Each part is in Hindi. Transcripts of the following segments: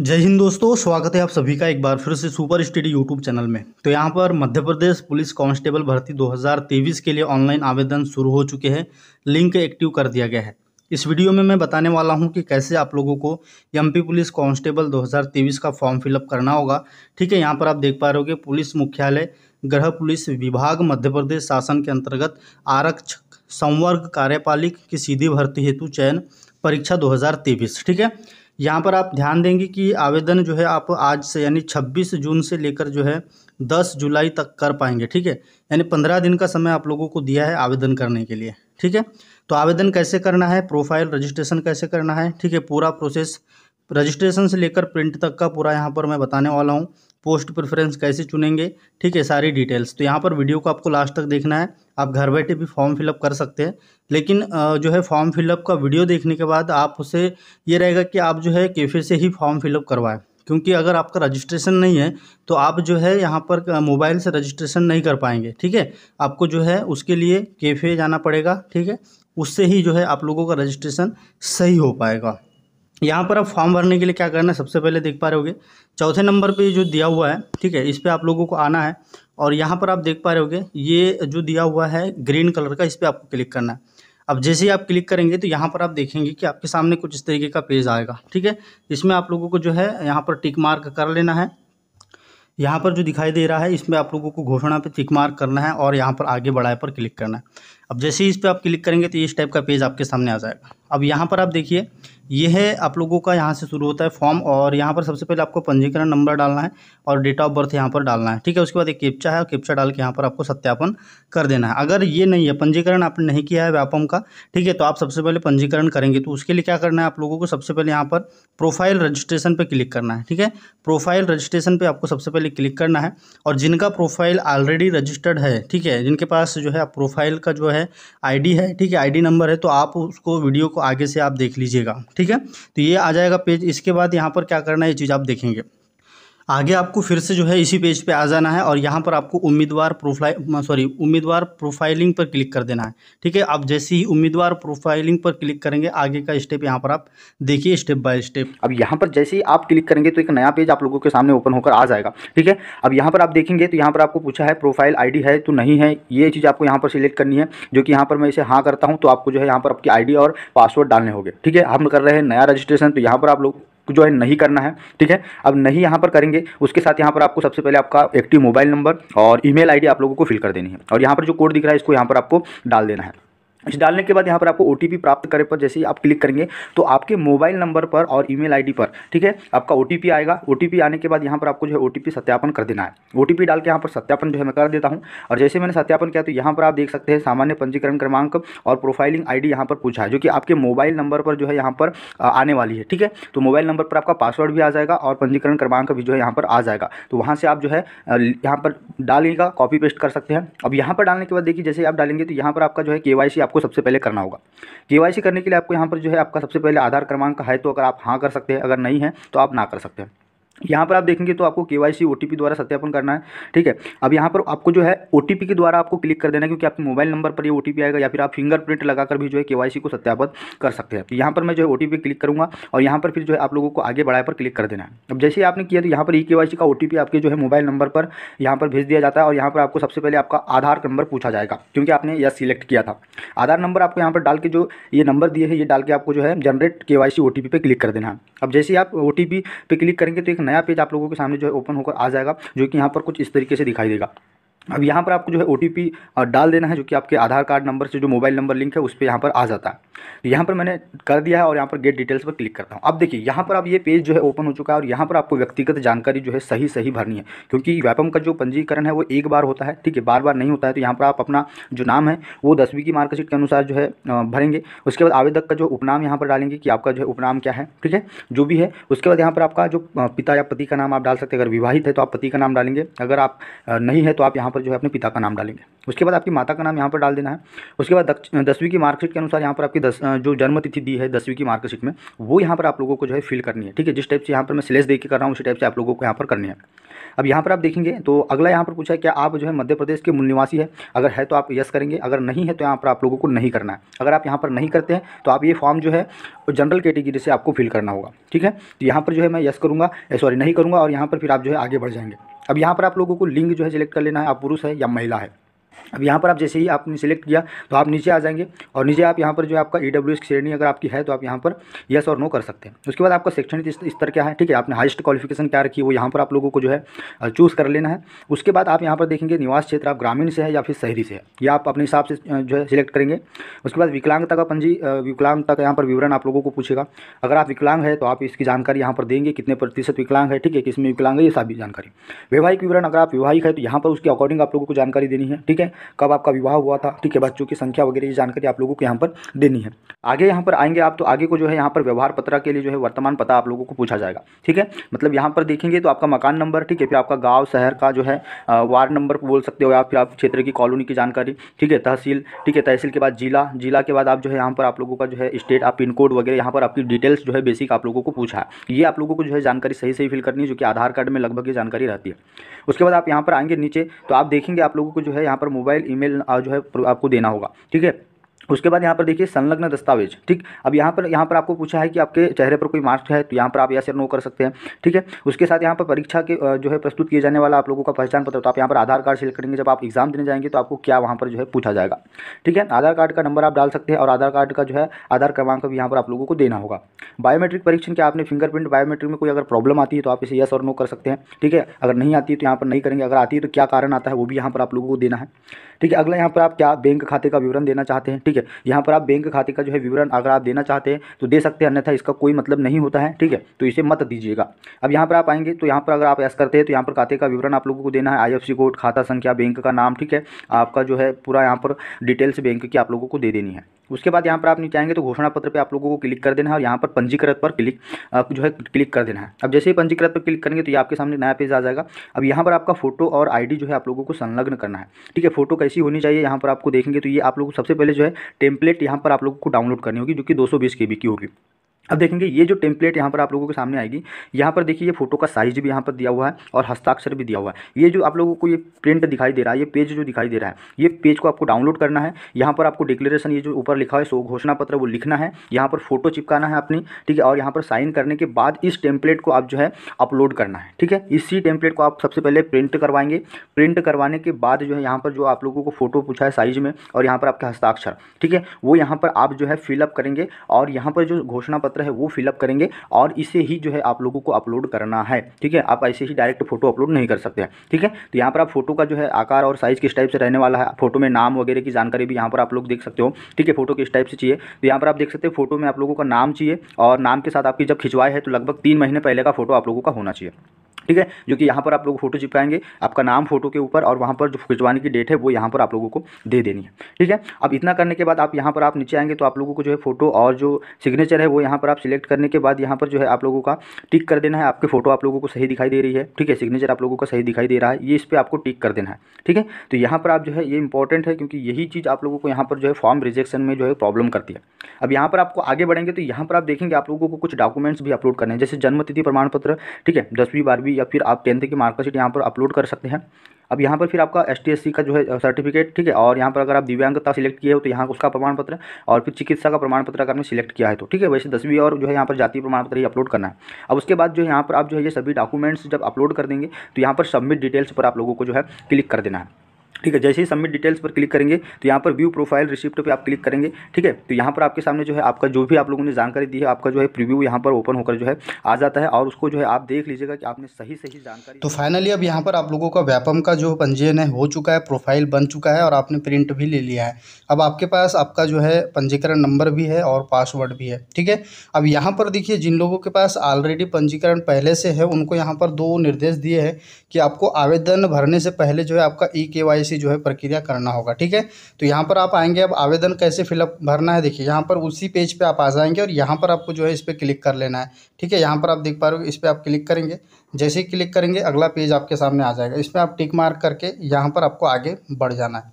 जय हिंद दोस्तों स्वागत है आप सभी का एक बार फिर से सुपर स्टडी यूट्यूब चैनल में तो यहाँ पर मध्य प्रदेश पुलिस कांस्टेबल भर्ती 2023 के लिए ऑनलाइन आवेदन शुरू हो चुके हैं लिंक एक्टिव कर दिया गया है इस वीडियो में मैं बताने वाला हूँ कि कैसे आप लोगों को एमपी पुलिस कांस्टेबल 2023 का फॉर्म फिलअप करना होगा ठीक है यहाँ पर आप देख पा रहे हो पुलिस मुख्यालय गृह पुलिस विभाग मध्य प्रदेश शासन के अंतर्गत आरक्षक संवर्ग कार्यपालिक की सीधी भर्ती हेतु चयन परीक्षा दो ठीक है यहाँ पर आप ध्यान देंगे कि आवेदन जो है आप आज से यानी 26 जून से लेकर जो है 10 जुलाई तक कर पाएंगे ठीक है यानी 15 दिन का समय आप लोगों को दिया है आवेदन करने के लिए ठीक है तो आवेदन कैसे करना है प्रोफाइल रजिस्ट्रेशन कैसे करना है ठीक है पूरा प्रोसेस रजिस्ट्रेशन से लेकर प्रिंट तक का पूरा यहाँ पर मैं बताने वाला हूँ पोस्ट प्रेफरेंस कैसे चुनेंगे ठीक है सारी डिटेल्स तो यहाँ पर वीडियो को आपको लास्ट तक देखना है आप घर बैठे भी फॉर्म फिलअप कर सकते हैं लेकिन जो है फॉर्म फिलअप का वीडियो देखने के बाद आप उसे ये रहेगा कि आप जो है कैफ़े से ही फॉर्म फिलअप करवाएं क्योंकि अगर आपका रजिस्ट्रेशन नहीं है तो आप जो है यहाँ पर मोबाइल से रजिस्ट्रेशन नहीं कर पाएंगे ठीक है आपको जो है उसके लिए कैफ़े जाना पड़ेगा ठीक है उससे ही जो है आप लोगों का रजिस्ट्रेशन सही हो पाएगा यहाँ पर आप फॉर्म भरने के लिए क्या करना है सबसे पहले देख पा रहे होगे चौथे नंबर पे जो दिया हुआ है ठीक है इस पर आप लोगों को आना है और यहाँ पर आप देख पा रहे होगे ये जो दिया हुआ है ग्रीन कलर का इस पर आपको क्लिक करना है अब जैसे ही आप क्लिक करेंगे तो यहाँ पर आप देखेंगे कि आपके सामने कुछ इस तरीके का पेज आएगा ठीक है इसमें आप लोगों को जो है यहाँ पर टिक मार्क कर लेना है यहाँ पर जो दिखाई दे रहा है इसमें आप लोगों को घोषणा पे टिक मार्क करना है और यहाँ पर आगे बढ़ाए पर क्लिक करना है अब जैसे ही इस पर आप क्लिक करेंगे तो इस टाइप का पेज आपके सामने आ जाएगा अब यहाँ पर आप देखिए यह है आप लोगों का यहाँ से शुरू होता है फॉर्म और यहाँ पर सबसे पहले आपको पंजीकरण नंबर डालना है और डेट ऑफ बर्थ यहाँ पर डालना है ठीक है उसके बाद एक कैप्चा है और कैप्चा डाल के यहाँ पर आपको सत्यापन कर देना है अगर ये नहीं है पंजीकरण आपने नहीं किया है व्यापम का ठीक है तो आप सबसे पहले पंजीकरण करेंगे तो उसके लिए क्या करना है आप लोगों को सबसे पहले यहाँ पर प्रोफाइल रजिस्ट्रेशन पर क्लिक करना है ठीक है प्रोफाइल रजिस्ट्रेशन पर आपको सबसे पहले क्लिक करना है और जिनका प्रोफाइल ऑलरेडी रजिस्टर्ड है ठीक है जिनके पास जो है प्रोफाइल का जो है है आईडी है ठीक है आईडी नंबर है तो आप उसको वीडियो को आगे से आप देख लीजिएगा ठीक है तो ये आ जाएगा पेज इसके बाद यहाँ पर क्या करना है ये चीज़ आप देखेंगे आगे आपको फिर से जो है इसी पेज पे आ जाना है और यहाँ पर आपको उम्मीदवार प्रोफाइल सॉरी उम्मीदवार प्रोफाइलिंग पर क्लिक कर देना है ठीक है आप जैसे ही उम्मीदवार प्रोफाइलिंग पर क्लिक करेंगे आगे का स्टेप यहाँ पर आप देखिए स्टेप बाय स्टेप अब यहाँ पर जैसे ही आप क्लिक करेंगे तो एक नया पेज आप लोगों के सामने ओपन होकर आ जाएगा ठीक है अब यहाँ पर आप देखेंगे तो यहाँ पर आपको पूछा है प्रोफाइल आई है तो नहीं है ये चीज़ आपको यहाँ पर सिलेक्ट करनी है जो कि यहाँ पर मैं इसे हाँ करता हूँ तो आपको जो है यहाँ पर आपकी आई और पासवर्ड डालने होंगे ठीक है हम कर रहे हैं नया रजिस्ट्रेशन तो यहाँ पर आप लोग जो है नहीं करना है ठीक है अब नहीं यहाँ पर करेंगे उसके साथ यहाँ पर आपको सबसे पहले आपका एक्टिव मोबाइल नंबर और ईमेल आईडी आप लोगों को फिल कर देनी है और यहाँ पर जो कोड दिख रहा है इसको यहाँ पर आपको डाल देना है इस अच्छा, डालने के बाद यहाँ पर आपको ओ प्राप्त करे पर जैसे ही आप क्लिक करेंगे तो आपके मोबाइल नंबर पर और ईमेल आईडी पर ठीक है आपका ओ आएगा ओ आने के बाद यहाँ पर आपको जो है ओ सत्यापन कर देना है ओ डाल के यहाँ पर सत्यापन जो है मैं कर देता हूँ और जैसे मैंने सत्यापन किया तो यहाँ पर आप देख सकते हैं सामान्य पंजीकरण क्रमांक और प्रोफाइलिंग आई यहाँ पर पूछा है जो कि आपके मोबाइल नंबर पर जो है यहाँ पर आने वाली है ठीक है तो मोबाइल नंबर पर आपका पासवर्ड भी आ जाएगा और पंजीकरण क्रमांक भी जो है यहाँ पर आ जाएगा तो वहाँ से आप जो है यहाँ पर डालेगा कॉपी पेस्ट कर सकते हैं अब यहाँ पर डालने के बाद देखिए जैसे आप डालेंगे तो यहाँ पर आपका जो है के आपको आपको सबसे पहले करना होगा के करने के लिए आपको यहाँ पर जो है आपका सबसे पहले आधार क्रमांक है तो अगर आप हाँ कर सकते हैं अगर नहीं है तो आप ना कर सकते हैं यहाँ पर आप देखेंगे तो आपको के वाई सी द्वारा सत्यापन करना है ठीक है अब यहाँ पर आपको जो है ओ के द्वारा आपको क्लिक कर देना है क्योंकि आपके मोबाइल नंबर पर ये ओ आएगा या फिर आप फिंगरप्रिंट लगाकर भी जो है के को सत्यापन कर सकते हैं तो यहाँ पर मैं जो है ओ क्लिक करूँगा और यहाँ पर फिर जो है आप लोगों को आगे बढ़ाए पर क्लिक कर देना है अब जैसे आपने किया तो यहाँ पर ई के का ओ आपके जो है मोबाइल नंबर पर यहाँ पर भेज दिया जाता है और यहाँ पर आपको सबसे पहले आपका आधार नंबर पूछा जाएगा क्योंकि आपने यह सिलेक्ट किया था आधार नंबर आपको यहाँ पर डाल के जो ये नंबर दिए है ये डाल के आपको जो है जनरेट के वाई सी पे क्लिक कर देना है अब जैसे आप ओ पे क्लिक करेंगे तो एक नया पेज आप लोगों के सामने जो है ओपन होकर आ जाएगा जो कि यहाँ पर कुछ इस तरीके से दिखाई देगा अब यहाँ पर आपको जो है ओ डाल देना है जो कि आपके आधार कार्ड नंबर से जो मोबाइल नंबर लिंक है उस पर यहाँ पर आ जाता है तो यहाँ पर मैंने कर दिया है और यहाँ पर गेट डिटेल्स पर क्लिक करता हूँ अब देखिए यहाँ पर आप ये पेज जो है ओपन हो चुका है और यहाँ पर आपको व्यक्तिगत जानकारी जो है सही सही भरनी है क्योंकि व्यापम का जो पंजीकरण है वो एक बार होता है ठीक है बार बार नहीं होता है तो यहाँ पर आप अपना जो नाम है वो दसवीं की मार्कशीट के अनुसार जो है भरेंगे उसके बाद आवेदक का जो उपनाम यहाँ पर डालेंगे कि आपका जो है उपनाम क्या है ठीक है जो भी है उसके बाद यहाँ पर आपका जो पिता या पति का नाम आप डाल सकते हैं अगर विवाहित है तो आप पति का नाम डालेंगे अगर आप नहीं है तो आप यहाँ पर जो है अपने पिता का नाम डालेंगे उसके बाद आपकी माता का नाम यहाँ पर डाल देना है उसके बाद दसवीं की मार्कशीट के अनुसार यहाँ पर आपकी दस जो जन्मतिथि दी है दसवीं की मार्कशीट में वो यहाँ पर आप लोगों को जो है फिल करनी है ठीक है जिस टाइप से यहाँ पर मैं सिलेस देख के कर रहा हूँ उसी टाइप से आप लोगों को यहाँ पर करनी है अब यहाँ पर आप देखेंगे तो अगला यहाँ पर पूछा है क्या आप जो है मध्य प्रदेश के मूल निवासी है अगर है तो आप यस करेंगे अगर नहीं है तो यहाँ पर आप लोगों को नहीं करना है अगर आप यहाँ पर नहीं करते हैं तो आप ये फॉर्म जो है जनरल कैटेगरी से आपको फिल करना होगा ठीक है तो यहाँ पर जो है मैं यस करूँगा सॉरी नहीं करूँगा और यहाँ पर फिर आप जो है आगे बढ़ जाएंगे अब यहाँ पर आप लोगों को लिंग जो है सिलेक्ट कर लेना है आप पुरुष है या महिला है अब यहाँ पर आप जैसे ही आपने सेलेक्ट किया तो आप नीचे आ जाएंगे और नीचे आप यहाँ पर जो आपका ई डब्ल्यू की श्रेणी अगर आपकी है तो आप यहाँ पर यस और नो कर सकते हैं उसके बाद आपका शैक्षणिक स्तर क्या है ठीक है आपने हाइस्ट क्वालिफिकेशन क्या रखी वो यहाँ पर आप लोगों को जो है चूज़ कर लेना है उसके बाद आप यहाँ पर देखेंगे निवास क्षेत्र आप ग्रामीण से है या फिर शहरी से है या आप अपने हिसाब से जो है सिलेक्ट करेंगे उसके बाद विकलांगता का पंजी विकलांगता का यहाँ पर विवरण आप लोगों को पूछेगा अगर आप विकलांग है तो आप इसकी जानकारी यहाँ पर देंगे कितने प्रतिशत विकलांग है ठीक है किसमें विकलांग है ये सारी जानकारी वैवाहिक विवरण अगर आप वैवाहिक है तो यहाँ पर उसके अकॉर्डिंग आप लोगों को जानकारी देनी है ठीक है है कब आपका विवाह हुआ था ठीक है बच्चों की संख्या वगैरह ये जानकारी आप लोगों को यहाँ पर देनी है आगे यहाँ पर आएंगे आप तो आगे को जो है यहाँ पर व्यवहार पत्रा के लिए जो है वर्तमान पता आप लोगों को पूछा जाएगा ठीक है मतलब यहाँ पर देखेंगे तो आपका मकान नंबर ठीक है फिर आपका गाँव शहर का जो है वार्ड नंबर बोल सकते हो या फिर आप क्षेत्र की कॉलोनी की जानकारी ठीक है तहसील ठीक है तहसील के बाद जिला जिला के बाद आप जो है यहाँ पर आप लोगों का जो है स्टेट आप पिन कोड वगैरह यहाँ पर आपकी डिटेल्स जो है बेसिक आप लोगों को पूछा है ये आप लोगों को जो है जानकारी सही सही फिल करनी है जो कि आधार कार्ड में लगभग ये जानकारी रहती है उसके बाद आप यहाँ पर आएंगे नीचे तो आप देखेंगे आप लोगों को जो है यहाँ पर मोबाइल ईमेल जो है आपको देना होगा ठीक है उसके बाद यहाँ पर देखिए संलग्न दस्तावेज ठीक अब यहाँ पर यहाँ पर आपको पूछा है कि आपके चेहरे पर कोई मार्क्स है तो यहाँ पर आप या से नो कर सकते हैं ठीक है उसके साथ यहाँ पर परीक्षा के जो है प्रस्तुत किए जाने वाला आप लोगों का पहचान पत्र तो आप यहाँ पर आधार कार्ड सेलेक्ट करेंगे जब आप एग्जाम देने जाएंगे तो आपको क्या वहाँ पर जो है पूछा जाएगा ठीक है आधार कार्ड का नंबर आप डाल सकते हैं और आधार कार्ड का जो है आधार क्रमांक भी यहाँ पर आप लोगों को देना होगा बायोमेट्रिक परीक्षण के आपने फिंगरप्रिंट बायोमेट्रिक में कोई अगर प्रॉब्लम आती है तो आप इसे यस और नो कर सकते हैं ठीक है अगर नहीं आती है तो यहाँ पर नहीं करेंगे अगर आती है तो क्या कारण आता है वो भी यहाँ पर आप लोगों को देना है ठीक है अगला यहाँ पर आप क्या बैंक खाते का विवरण देना चाहते हैं ठीक ठीक है यहाँ पर आप बैंक खाते का जो है विवरण अगर आप देना चाहते हैं तो दे सकते हैं अन्यथा इसका कोई मतलब नहीं होता है ठीक है तो इसे मत दीजिएगा अब यहाँ पर आप आएंगे तो यहाँ पर अगर आप ऐस करते हैं तो यहाँ पर खाते का विवरण आप लोगों को देना है आई कोड खाता संख्या बैंक का नाम ठीक है आपका जो है पूरा यहाँ पर डिटेल्स बैंक की आप लोगों को दे देनी है उसके बाद यहाँ पर आप नीचे आएंगे तो घोषणा पत्र पे आप लोगों को क्लिक कर देना है और यहाँ पर पंजीकृत पर क्लिक जो है क्लिक कर देना है अब जैसे ही पंजीकृत पर क्लिक करेंगे तो ये आपके सामने नया पेज आ जाएगा अब यहाँ पर आपका फोटो और आईडी जो है आप लोगों को संलग्न करना है ठीक है फोटो कैसी होनी चाहिए यहाँ पर आपको देखेंगे तो ये आप लोग सबसे पहले जो है टेम्पलेट यहाँ पर आप लोगों को डाउनलोड करनी होगी जो कि दो सौ की होगी अब देखेंगे ये जो टेम्पलेट यहाँ पर आप लोगों के सामने आएगी यहाँ पर देखिए ये फोटो का साइज भी यहाँ पर दिया हुआ है और हस्ताक्षर भी दिया हुआ है ये जो आप लोगों को ये प्रिंट दिखाई दे रहा है ये पेज जो दिखाई दे रहा है ये पेज को आपको डाउनलोड करना है यहाँ पर आपको डिक्लेरेशन ये जो ऊपर लिखा है सो घोषणा पत्र वो लिखना है यहाँ पर फोटो चिपकाना है अपनी ठीक है और यहाँ पर साइन करने के बाद इस टेम्पलेट को आप जो है अपलोड करना है ठीक है इसी टेम्पलेट को आप सबसे पहले प्रिंट करवाएंगे प्रिंट करवाने के बाद जो है यहाँ पर जो आप लोगों को फोटो पूछा है साइज में और यहाँ पर आपका हस्ताक्षर ठीक है वो यहाँ पर आप जो है फिलअप करेंगे और यहाँ पर जो घोषणा पत्र पत्र है वो फिलअप करेंगे और इसे ही जो है आप लोगों को अपलोड करना है ठीक है आप ऐसे ही डायरेक्ट फोटो अपलोड नहीं कर सकते हैं ठीक है तो यहाँ पर आप फोटो का जो है आकार और साइज़ किस टाइप से रहने वाला है फोटो में नाम वगैरह की जानकारी भी यहाँ पर आप लोग देख सकते हो ठीक है फोटो किस टाइप से चाहिए तो यहाँ पर आप देख सकते हो फोटो में आप लोगों का नाम चाहिए और नाम के साथ आपकी जब खिंचवाए है तो लगभग तीन महीने पहले का फोटो आप लोगों का होना चाहिए ठीक है जो कि यहाँ पर आप लोग फोटो चिपकाएंगे आपका नाम फोटो के ऊपर और वहाँ पर जो खिंचवाने की डेट है वो यहाँ पर आप लोगों को दे देनी है ठीक है अब इतना करने के बाद आप यहाँ पर आप नीचे आएंगे तो आप लोगों को जो है फोटो और जो सिग्नेचर है वो यहाँ पर आप सिलेक्ट करने के बाद यहाँ पर जो है आप लोगों का टिक कर देना है आपके फोटो आप लोगों को सही दिखाई दे रही है ठीक है सिग्नेचर आप लोगों का सही दिखाई दे रहा है ये इस पर आपको टिक कर देना है ठीक है तो यहाँ पर आप जो है ये इंपॉर्टेंट है क्योंकि यही चीज़ आप लोगों को यहाँ पर जो है फॉर्म रिजेक्शन में जो है प्रॉब्लम करती है अब यहाँ पर आपको आगे बढ़ेंगे तो यहाँ पर आप देखेंगे आप लोगों को कुछ डॉक्यूमेंट्स भी अपलोड करने हैं जैसे जन्मतिथि प्रमाण पत्र ठीक है दसवीं बारहवीं या फिर आप टेंथ की मार्कशीट यहाँ पर अपलोड कर सकते हैं अब यहाँ पर फिर आपका एस का जो है सर्टिफिकेट ठीक है और यहाँ पर अगर आप दिव्यांगता सिलेक्ट किए हो तो यहाँ उसका प्रमाण पत्र और फिर चिकित्सा का प्रमाण पत्र अगर आपने सिलेक्ट किया है तो ठीक है वैसे दसवीं और जो है यहाँ पर जातीय प्रमाण पत्र ही अपलोड करना है अब उसके बाद जो है यहाँ पर आप जो है ये सभी डॉक्यूमेंट्स जब अपलोड कर देंगे तो यहाँ पर सबमिट डिटेल्स पर आप लोगों को जो है क्लिक कर देना है ठीक है जैसे ही सबमिट डिटेल्स पर क्लिक करेंगे तो यहाँ पर व्यू प्रोफाइल रिसिप्ट पे आप क्लिक करेंगे ठीक है तो यहाँ पर आपके सामने जो है आपका जो भी आप लोगों ने जानकारी दी है आपका जो है प्रीव्यू यहाँ पर ओपन होकर जो है आ जाता है और उसको जो है आप देख लीजिएगा कि आपने सही सही जानकारी तो फाइनली अब यहाँ पर आप लोगों का व्यापम का जो पंजीयन है हो चुका है प्रोफाइल बन चुका है और आपने प्रिंट भी ले लिया है अब आपके पास आपका जो है पंजीकरण नंबर भी है और पासवर्ड भी है ठीक है अब यहाँ पर देखिए जिन लोगों के पास ऑलरेडी पंजीकरण पहले से है उनको यहाँ पर दो निर्देश दिए हैं कि आपको आवेदन भरने से पहले जो है आपका ई के वाई से जो है प्रक्रिया करना होगा ठीक है तो यहाँ पर आप आएंगे अब आवेदन कैसे फिलअप भरना है देखिए यहाँ पर उसी पेज पे आप आ जाएंगे और यहाँ पर आपको जो है इस पर क्लिक कर लेना है ठीक है यहाँ पर आप देख पा रहे हो इस पर आप क्लिक करेंगे जैसे ही क्लिक करेंगे अगला पेज आपके सामने आ जाएगा इसमें आप टिक मार्क करके यहाँ पर आपको आगे बढ़ जाना है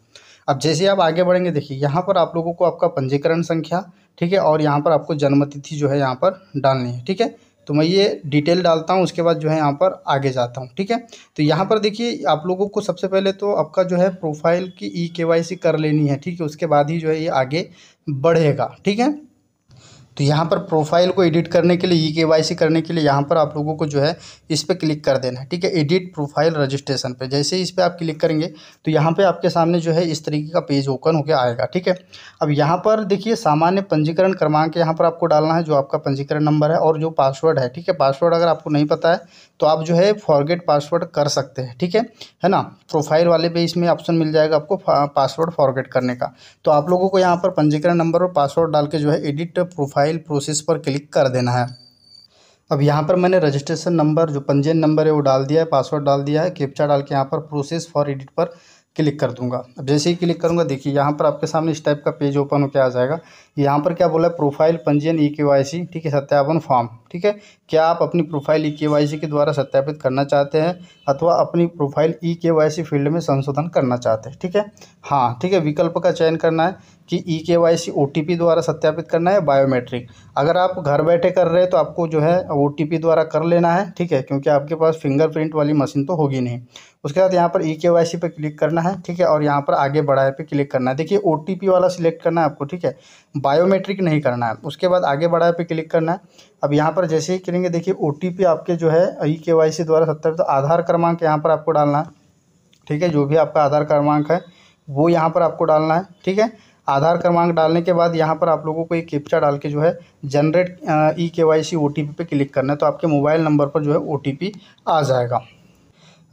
अब जैसे आप आगे बढ़ेंगे देखिए यहाँ पर आप लोगों को आपका पंजीकरण संख्या ठीक है और यहाँ पर आपको जन्मतिथि जो है यहाँ पर डालनी है ठीक है तो मैं ये डिटेल डालता हूँ उसके बाद जो है यहाँ पर आगे जाता हूँ ठीक है तो यहाँ पर देखिए आप लोगों को सबसे पहले तो आपका जो है प्रोफाइल की ई के वाई सी कर लेनी है ठीक है उसके बाद ही जो है ये आगे बढ़ेगा ठीक है तो यहाँ पर प्रोफाइल को एडिट करने के लिए ई के वाई सी करने के लिए यहाँ पर आप लोगों को जो है इस पर क्लिक कर देना है ठीक है एडिट प्रोफाइल रजिस्ट्रेशन पे जैसे इस पर आप क्लिक करेंगे तो यहाँ पे आपके सामने जो है इस तरीके का पेज ओपन होकर आएगा ठीक है अब यहाँ पर देखिए सामान्य पंजीकरण क्रमांक यहाँ पर आपको डालना है जो आपका पंजीकरण नंबर है और जो पासवर्ड है ठीक है पासवर्ड अगर आपको नहीं पता है तो आप जो है फॉरगेट पासवर्ड कर सकते हैं ठीक है है ना प्रोफाइल वाले पे इसमें ऑप्शन मिल जाएगा आपको पासवर्ड फॉरगेट करने का तो आप लोगों को यहाँ पर पंजीकरण नंबर और पासवर्ड डाल के जो है एडिट प्रोफाइल प्रोसेस पर क्लिक कर देना है अब यहाँ पर मैंने रजिस्ट्रेशन नंबर जो पंजीयन नंबर है वो डाल दिया है पासवर्ड डाल दिया है कैप्चा डाल के यहाँ पर प्रोसेस फॉर एडिट पर क्लिक कर दूंगा अब जैसे ही क्लिक करूंगा देखिए यहाँ पर आपके सामने इस टाइप का पेज ओपन होकर आ जाएगा यहाँ पर क्या बोला है प्रोफाइल पंजीयन ई e के ठीक है सत्यापन फॉर्म ठीक है क्या आप अपनी प्रोफाइल ई के के द्वारा सत्यापित करना चाहते हैं अथवा अपनी प्रोफाइल ई के फील्ड में संशोधन करना चाहते हैं ठीक है हाँ ठीक है विकल्प का चयन करना है कि E K Y C O T P द्वारा सत्यापित करना है बायोमेट्रिक अगर आप घर बैठे कर रहे हैं तो आपको जो है ओ टी पी द्वारा कर लेना है ठीक है क्योंकि आपके पास फिंगरप्रिंट वाली मशीन तो होगी नहीं उसके बाद यहाँ पर ई के वाई सी पर क्लिक करना है ठीक है और यहाँ पर आगे बढ़ाए पर क्लिक करना है देखिए ओ टी पी वाला सिलेक्ट करना है आपको ठीक है बायोमेट्रिक नहीं करना है उसके बाद आगे बढ़ाए पे क्लिक करना है अब यहाँ पर जैसे ही करेंगे देखिए ओ आपके जो है ई के वाई सी द्वारा सत्यापित तो आधार क्रमांक यहाँ पर आपको डालना है ठीक है जो भी आपका आधार क्रमांक है वो यहाँ पर आपको डालना है ठीक है आधार क्रमांक डालने के बाद यहाँ पर आप लोगों को एक कैप्चा डाल के जो है generate E K Y C O T P पे क्लिक करना है तो आपके मोबाइल नंबर पर जो है ओ टी पी आ जाएगा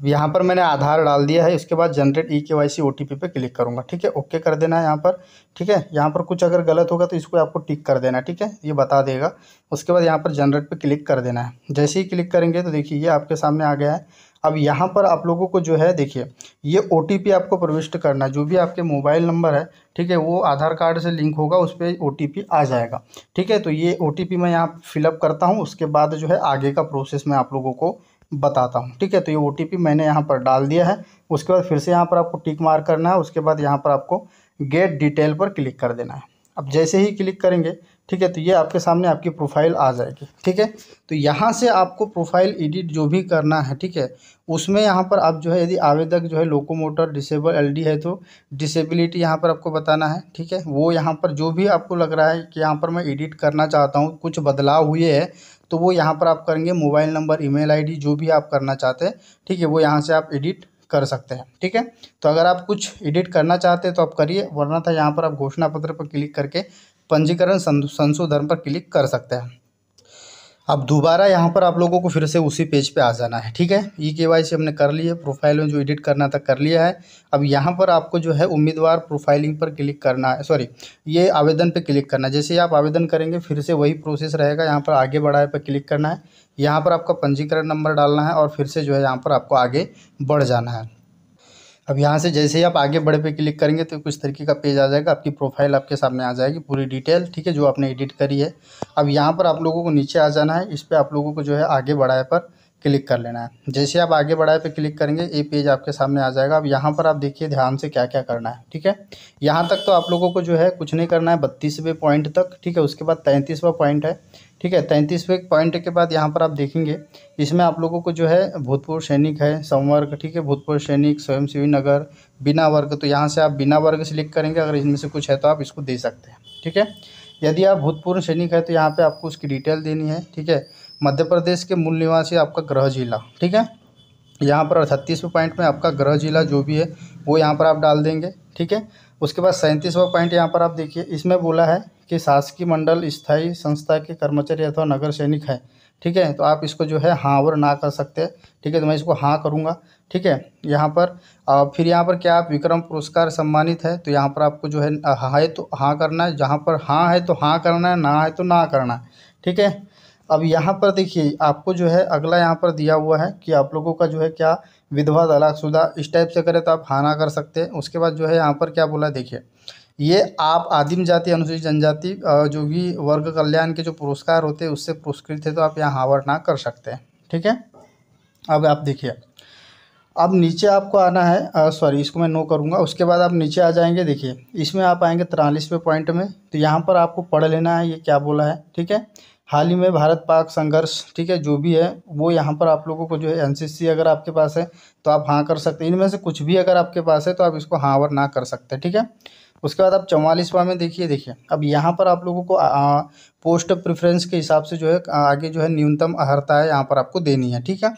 यहाँ पर मैंने आधार डाल दिया है इसके बाद generate E K Y C O T P पे क्लिक करूँगा ठीक है ओके कर देना है यहाँ पर ठीक है यहाँ पर कुछ अगर गलत होगा तो इसको आपको टिक कर देना ठीक है ये बता देगा उसके बाद यहाँ पर जनरेट पे क्लिक कर देना है जैसे ही क्लिक करेंगे तो देखिए ये आपके सामने आ गया है अब यहाँ पर आप लोगों को जो है देखिए ये ओ आपको प्रविष्ट करना है जो भी आपके मोबाइल नंबर है ठीक है वो आधार कार्ड से लिंक होगा उस पर ओ आ जाएगा ठीक है तो ये ओ मैं यहाँ फिलअप करता हूँ उसके बाद जो है आगे का प्रोसेस मैं आप लोगों को बताता हूँ ठीक है तो ये ओ मैंने यहाँ पर डाल दिया है उसके बाद फिर से यहाँ पर आपको टिक मार करना है उसके बाद यहाँ पर आपको गेट डिटेल पर क्लिक कर देना है अब जैसे ही क्लिक करेंगे ठीक है तो ये आपके सामने आपकी प्रोफाइल आ जाएगी ठीक है तो यहाँ से आपको प्रोफाइल एडिट जो भी करना है ठीक है उसमें यहाँ पर आप जो है यदि आवेदक जो है लोकोमोटर डिसेबल एलडी है तो डिसेबिलिटी यहाँ पर आपको बताना है ठीक है वो यहाँ पर जो भी आपको लग रहा है कि यहाँ पर मैं एडिट करना चाहता हूँ कुछ बदलाव हुए हैं तो वो यहाँ पर आप करेंगे मोबाइल नंबर ईमेल मेल जो भी आप करना चाहते हैं ठीक है वो यहाँ से आप एडिट कर सकते हैं ठीक है तो अगर आप कुछ एडिट करना चाहते हैं तो आप करिए वरना था तो यहाँ पर आप घोषणा पत्र पर क्लिक करके पंजीकरण संशोधन पर क्लिक कर सकते हैं अब दोबारा यहाँ पर आप लोगों को फिर से उसी पेज पे आ जाना है ठीक है ई के वाई सी हमने कर लिया प्रोफाइल में जो एडिट करना था कर लिया है अब यहाँ पर आपको जो है उम्मीदवार प्रोफाइलिंग पर क्लिक करना है सॉरी ये आवेदन पे क्लिक करना है जैसे आप आवेदन करेंगे फिर से वही प्रोसेस रहेगा यहाँ पर आगे बढ़ाए पर क्लिक करना है यहाँ पर आपका पंजीकरण नंबर डालना है और फिर से जो है यहाँ पर आपको आगे बढ़ जाना है अब यहाँ से जैसे ही आप आगे बढ़े पे क्लिक करेंगे तो कुछ तरीके का पेज आ जाएगा आपकी प्रोफाइल आपके सामने आ जाएगी पूरी डिटेल ठीक है जो आपने एडिट करी है अब यहाँ पर आप लोगों को नीचे आ जाना है इस पर आप लोगों को जो है आगे बढ़ाए पर क्लिक कर लेना है जैसे आप आगे बढ़ाए पे क्लिक करेंगे ये पेज आपके सामने आ जाएगा अब यहाँ पर आप देखिए ध्यान से क्या क्या करना है ठीक है यहाँ तक तो आप लोगों को जो है कुछ नहीं करना है बत्तीसवें पॉइंट तक ठीक है उसके बाद तैंतीसवा पॉइंट है ठीक है तैंतीसवें पॉइंट के बाद यहाँ पर आप देखेंगे इसमें आप लोगों को जो है भूतपूर्व सैनिक है संवर्ग ठीक है भूतपूर्व सैनिक स्वयंसेवी नगर बिना वर्ग तो यहाँ से आप बिना वर्ग लिख करेंगे अगर इनमें से कुछ है तो आप इसको दे सकते हैं ठीक है यदि आप भूतपूर्व सैनिक है तो यहाँ पे आपको उसकी डिटेल देनी है ठीक है मध्य प्रदेश के मूल निवासी आपका ग्रह जिला ठीक है यहाँ पर अड़तीसवें पॉइंट में आपका ग्रह जिला जो भी है वो यहाँ पर आप डाल देंगे ठीक है उसके बाद सैंतीसवा पॉइंट यहाँ पर आप देखिए इसमें बोला है कि शासकीय मंडल स्थायी संस्था के कर्मचारी अथवा नगर सैनिक है ठीक है तो आप इसको जो है हाँ और ना कर सकते ठीक है तो मैं इसको हाँ करूँगा ठीक है यहाँ पर आ, फिर यहाँ पर क्या आप विक्रम पुरस्कार सम्मानित है तो यहाँ पर आपको जो है हाँ है तो हाँ करना है जहाँ पर हाँ है तो हाँ करना है ना है तो ना करना है ठीक है अब यहाँ पर देखिए आपको जो है अगला यहाँ पर दिया हुआ है कि आप लोगों का जो है क्या विधवा तलाकशुदा इस टाइप से करें तो आप हाँ ना कर सकते हैं उसके बाद जो है यहाँ पर क्या बोला देखिए ये आप आदिम जाति अनुसूचित जनजाति जो भी वर्ग कल्याण के जो पुरस्कार होते हैं उससे पुरस्कृत है तो आप यहाँ हावर ना कर सकते हैं ठीक है अब आप देखिए अब नीचे आपको आना है सॉरी इसको मैं नो करूँगा उसके बाद आप नीचे आ जाएंगे देखिए इसमें आप आएंगे तिरालीसवें पॉइंट में तो यहाँ पर आपको पढ़ लेना है ये क्या बोला है ठीक है हाल ही में भारत पाक संघर्ष ठीक है जो भी है वो यहाँ पर आप लोगों को जो है एनसीसी अगर आपके पास है तो आप हाँ कर सकते हैं इनमें से कुछ भी अगर आपके पास है तो आप इसको हाँ और ना कर सकते हैं ठीक है उसके बाद आप चौवालीसवा में देखिए देखिए अब यहाँ पर आप लोगों को आ, पोस्ट प्रेफरेंस के हिसाब से जो है आगे जो है न्यूनतम अहर्ता है यहाँ पर आपको देनी है ठीक है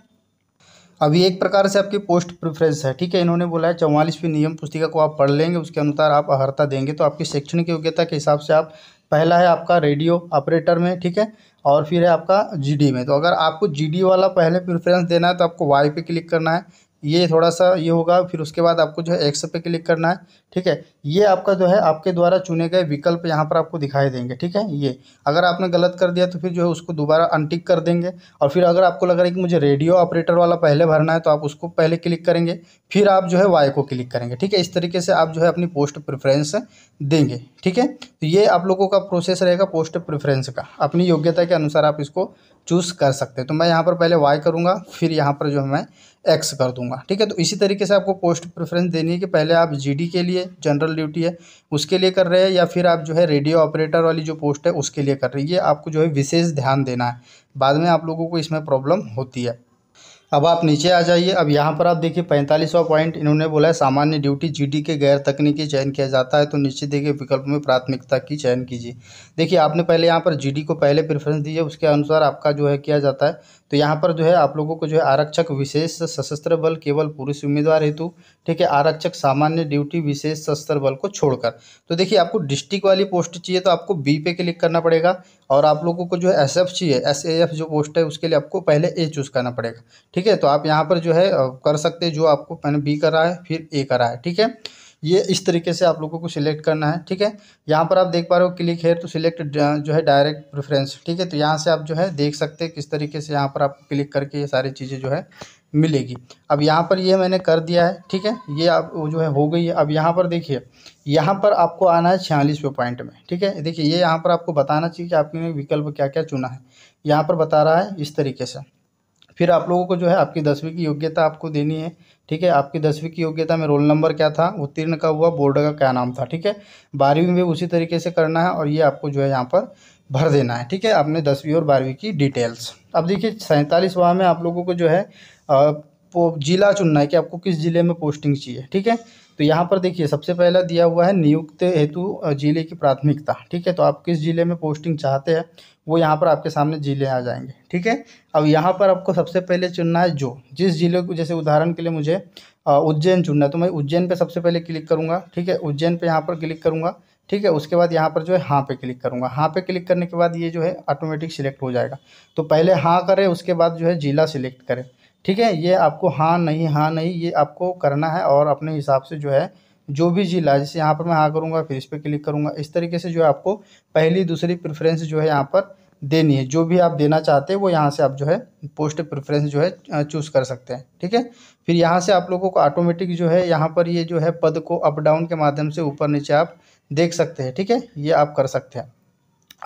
अभी एक प्रकार से आपकी पोस्ट प्रेफरेंस है ठीक है इन्होंने बोला है चौवालीसवीं नियम पुस्तिका को आप पढ़ लेंगे उसके अनुसार आप अहर्ता देंगे तो आपकी शैक्षणिक योग्यता के हिसाब से आप पहला है आपका रेडियो ऑपरेटर में ठीक है और फिर है आपका जीडी में तो अगर आपको जीडी वाला पहले प्रेफरेंस देना है तो आपको वाई पे क्लिक करना है ये थोड़ा सा ये होगा फिर उसके बाद आपको जो है एक्स पे क्लिक करना है ठीक है ये आपका जो है आपके द्वारा चुने गए विकल्प यहाँ पर आपको दिखाई देंगे ठीक है ये अगर आपने गलत कर दिया तो फिर जो है उसको दोबारा अनटिक कर देंगे और फिर अगर आपको लग रहा है कि मुझे रेडियो ऑपरेटर वाला पहले भरना है तो आप उसको पहले क्लिक करेंगे फिर आप जो है वाई को क्लिक करेंगे ठीक है इस तरीके से आप जो है अपनी पोस्ट प्रेफरेंस देंगे ठीक है तो ये आप लोगों का प्रोसेस रहेगा पोस्ट प्रेफरेंस का अपनी योग्यता के अनुसार आप इसको चूज़ कर सकते हैं तो मैं यहाँ पर पहले वाई करूँगा फिर यहाँ पर जो है मैं एक्स कर दूंगा ठीक है तो इसी तरीके से आपको पोस्ट प्रेफरेंस देनी है कि पहले आप जीडी के लिए जनरल ड्यूटी है उसके लिए कर रहे हैं या फिर आप जो है रेडियो ऑपरेटर वाली जो पोस्ट है उसके लिए कर रही है आपको जो है विशेष ध्यान देना है बाद में आप लोगों को इसमें प्रॉब्लम होती है अब आप नीचे आ जाइए अब यहाँ पर आप देखिए पैंतालीसवा पॉइंट इन्होंने बोला है सामान्य ड्यूटी जीडी के गैर तकनीकी चयन किया जाता है तो नीचे देखिए विकल्प में प्राथमिकता की चयन कीजिए देखिए आपने पहले यहाँ पर जीडी को पहले प्रेफरेंस दीजिए उसके अनुसार आपका जो है किया जाता है तो यहाँ पर जो है आप लोगों को जो है आरक्षक विशेष सशस्त्र बल केवल पुरुष उम्मीदवार हेतु ठीक है आरक्षक सामान्य ड्यूटी विशेष सशस्त्र बल को छोड़कर तो देखिए आपको डिस्ट्रिक्ट वाली पोस्ट चाहिए तो आपको बी पे क्लिक करना पड़ेगा और आप लोगों को जो है एस एफ चाहिए एस ए एफ जो पोस्ट है उसके लिए आपको पहले ए चूज़ करना पड़ेगा ठीक है तो आप यहाँ पर जो है कर सकते जो आपको मैंने बी करा है फिर ए करा है ठीक है ये इस तरीके से आप लोगों को सिलेक्ट करना है ठीक है यहाँ पर आप देख पा रहे हो क्लिक हेयर तो सिलेक्ट जो है डायरेक्ट प्रेफरेंस ठीक है तो यहाँ से आप जो है देख सकते हैं किस तरीके से यहाँ पर आप क्लिक करके ये सारी चीज़ें जो है मिलेगी अब यहाँ पर ये मैंने कर दिया है ठीक है ये आप वो जो है हो गई है अब यहाँ पर देखिए यहाँ पर आपको आना है छियालीसवें पॉइंट में ठीक है देखिए ये यहाँ पर आपको बताना चाहिए कि आपने विकल्प क्या क्या चुना है यहाँ पर बता रहा है इस तरीके से फिर आप लोगों को जो है आपकी दसवीं की योग्यता आपको देनी है ठीक है आपकी दसवीं की योग्यता में रोल नंबर क्या था उत्तीर्ण का हुआ बोर्ड का क्या नाम था ठीक है बारहवीं में उसी तरीके से करना है और ये आपको जो है यहाँ पर भर देना है ठीक है आपने दसवीं और बारहवीं की डिटेल्स अब देखिए सैंतालीसवा में आप लोगों को जो है जिला चुनना है कि आपको किस ज़िले में पोस्टिंग चाहिए ठीक है तो यहाँ पर देखिए सबसे पहला दिया हुआ है नियुक्त हेतु जिले की प्राथमिकता ठीक है तो आप किस जिले में पोस्टिंग चाहते हैं वो यहाँ पर आपके सामने जिले आ जाएंगे ठीक है अब यहाँ पर आपको सबसे पहले चुनना है जो जिस जिले को जैसे उदाहरण के लिए मुझे उज्जैन चुनना है तो मैं उज्जैन पर सबसे पहले क्लिक करूँगा ठीक है उज्जैन पे यहाँ पर क्लिक करूँगा ठीक है उसके बाद यहाँ पर जो है हाँ पे क्लिक करूँगा हाँ पे क्लिक करने के बाद ये जो है ऑटोमेटिक सिलेक्ट हो जाएगा तो पहले हाँ करें उसके बाद जो है जिला सिलेक्ट करें ठीक है ये आपको हाँ नहीं हाँ नहीं ये आपको करना है और अपने हिसाब से जो है जो भी जिला जैसे यहाँ पर मैं हाँ करूँगा फिर इस पर क्लिक करूँगा इस तरीके से जो है आपको पहली दूसरी प्रेफरेंस जो है यहाँ पर देनी है जो भी आप देना चाहते हैं वो यहाँ से आप जो है पोस्ट प्रेफरेंस जो है चूज़ कर सकते हैं ठीक है फिर यहाँ से आप लोगों को ऑटोमेटिक जो है यहाँ पर ये जो है पद को अप डाउन के माध्यम से ऊपर नीचे आप देख सकते हैं ठीक है ये आप कर सकते हैं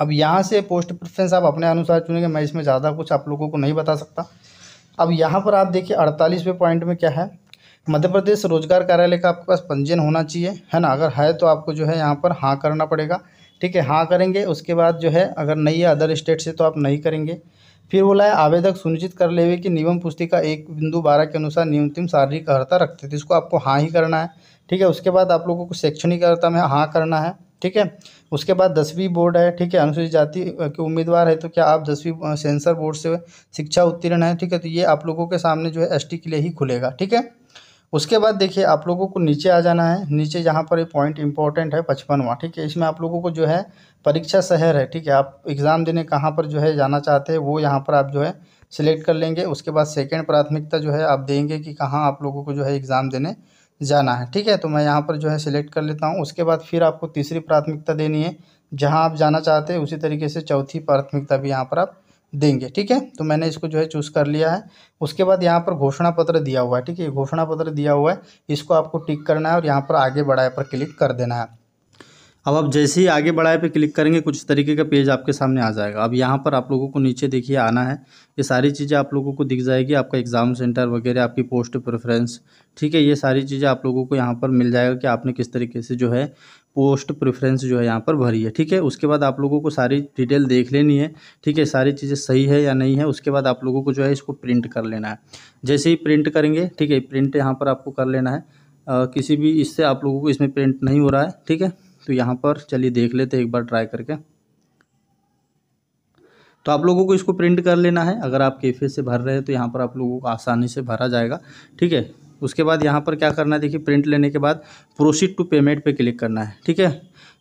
अब यहाँ से पोस्ट प्रेफरेंस आप अपने अनुसार चुनेंगे मैं इसमें ज़्यादा कुछ आप लोगों को नहीं बता सकता अब यहाँ पर आप देखिए अड़तालीसवें पॉइंट में क्या है मध्य प्रदेश रोजगार कार्यालय का आपके पास पंजीयन होना चाहिए है ना अगर है तो आपको जो है यहाँ पर हाँ करना पड़ेगा ठीक है हाँ करेंगे उसके बाद जो है अगर नहीं है अदर स्टेट से तो आप नहीं करेंगे फिर बोला है आवेदक सुनिश्चित कर ले हुए कि नियम पुस्तिका एक बिंदु बारह के अनुसार न्यूनतम शारीरिक अर्ता रखते थे इसको आपको हाँ ही करना है ठीक है उसके बाद आप लोगों को शैक्षणिक अर्ता में हाँ करना है ठीक है उसके बाद दसवीं बोर्ड है ठीक है अनुसूचित जाति के उम्मीदवार है तो क्या आप दसवीं सेंसर बोर्ड से शिक्षा उत्तीर्ण है ठीक है तो ये आप लोगों के सामने जो है एस के लिए ही खुलेगा ठीक है उसके बाद देखिए आप लोगों को नीचे आ जाना है नीचे जहाँ पर ये पॉइंट इंपॉर्टेंट है पचपनवा ठीक है इसमें आप लोगों को जो है परीक्षा शहर है ठीक है आप एग्ज़ाम देने कहाँ पर जो है जाना चाहते हैं वो यहाँ पर आप जो है सिलेक्ट कर लेंगे उसके बाद सेकेंड प्राथमिकता जो है आप देंगे कि कहाँ आप लोगों को जो है एग्ज़ाम देने जाना है ठीक है तो मैं यहाँ पर जो है सिलेक्ट कर लेता हूँ उसके बाद फिर आपको तीसरी प्राथमिकता देनी है जहाँ आप जाना चाहते हैं उसी तरीके से चौथी प्राथमिकता भी यहाँ पर आप देंगे ठीक है तो मैंने इसको जो है चूज़ कर लिया है उसके बाद यहाँ पर घोषणा पत्र दिया हुआ है ठीक है घोषणा पत्र दिया हुआ है इसको आपको टिक करना है और यहाँ पर आगे बढ़ाए पर क्लिक कर देना है अब आप जैसे ही आगे बढ़ाए पे क्लिक करेंगे कुछ तरीके का पेज आपके सामने आ जाएगा अब यहाँ पर आप लोगों को नीचे देखिए आना है ये सारी चीज़ें आप लोगों को दिख जाएगी आपका एग्ज़ाम सेंटर वगैरह आपकी पोस्ट प्रेफरेंस ठीक है ये सारी चीज़ें आप लोगों को यहाँ पर मिल जाएगा कि आपने किस तरीके से जो है पोस्ट प्रेफरेंस जो है यहाँ पर भरी है ठीक है उसके बाद आप लोगों को सारी डिटेल देख लेनी है ठीक है सारी चीज़ें सही है या नहीं है उसके बाद आप लोगों को जो है इसको प्रिंट कर लेना है जैसे ही प्रिंट करेंगे ठीक है प्रिंट यहाँ पर आपको कर लेना है किसी भी इससे आप लोगों को इसमें प्रिंट नहीं हो रहा है ठीक है तो यहाँ पर चलिए देख लेते एक बार ट्राई करके तो आप लोगों को इसको प्रिंट कर लेना है अगर आप केफे से भर रहे हैं तो यहाँ पर आप लोगों को आसानी से भरा जाएगा ठीक है उसके बाद यहाँ पर क्या करना है देखिए प्रिंट लेने के बाद प्रोसीड टू पेमेंट पे क्लिक करना है ठीक है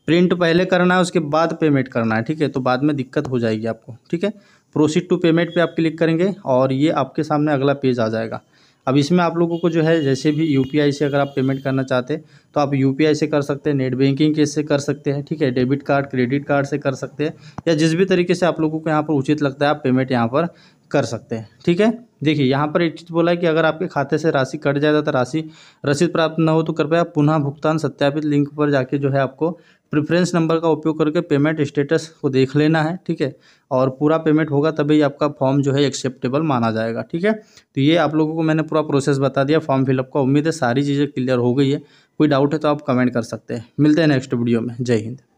प्रिंट पहले करना है उसके बाद पेमेंट करना है ठीक है तो बाद में दिक्कत हो जाएगी आपको ठीक है प्रोसीड टू पेमेंट पे आप क्लिक करेंगे और ये आपके सामने अगला पेज आ जाएगा अब इसमें आप लोगों को जो है जैसे भी यू से अगर आप पेमेंट करना चाहते हैं तो आप यू से कर सकते हैं नेट बैंकिंग के से कर सकते हैं ठीक है डेबिट कार्ड क्रेडिट कार्ड से कर सकते हैं या जिस भी तरीके से आप लोगों को यहाँ पर उचित लगता है आप पेमेंट यहाँ पर कर सकते हैं ठीक है देखिए यहाँ पर एक चीज़ बोला है कि अगर आपके खाते से राशि कट जाए तो राशि रसीद प्राप्त न हो तो कृपया पुनः भुगतान सत्यापित लिंक पर जाके जो है आपको प्रिफ्रेंस नंबर का उपयोग करके पेमेंट स्टेटस को देख लेना है ठीक है और पूरा पेमेंट होगा तभी आपका फॉर्म जो है एक्सेप्टेबल माना जाएगा ठीक है तो ये आप लोगों को मैंने पूरा प्रोसेस बता दिया फॉर्म फिलअप का उम्मीद है सारी चीज़ें क्लियर हो गई है कोई डाउट है तो आप कमेंट कर सकते हैं मिलते हैं नेक्स्ट वीडियो में जय हिंद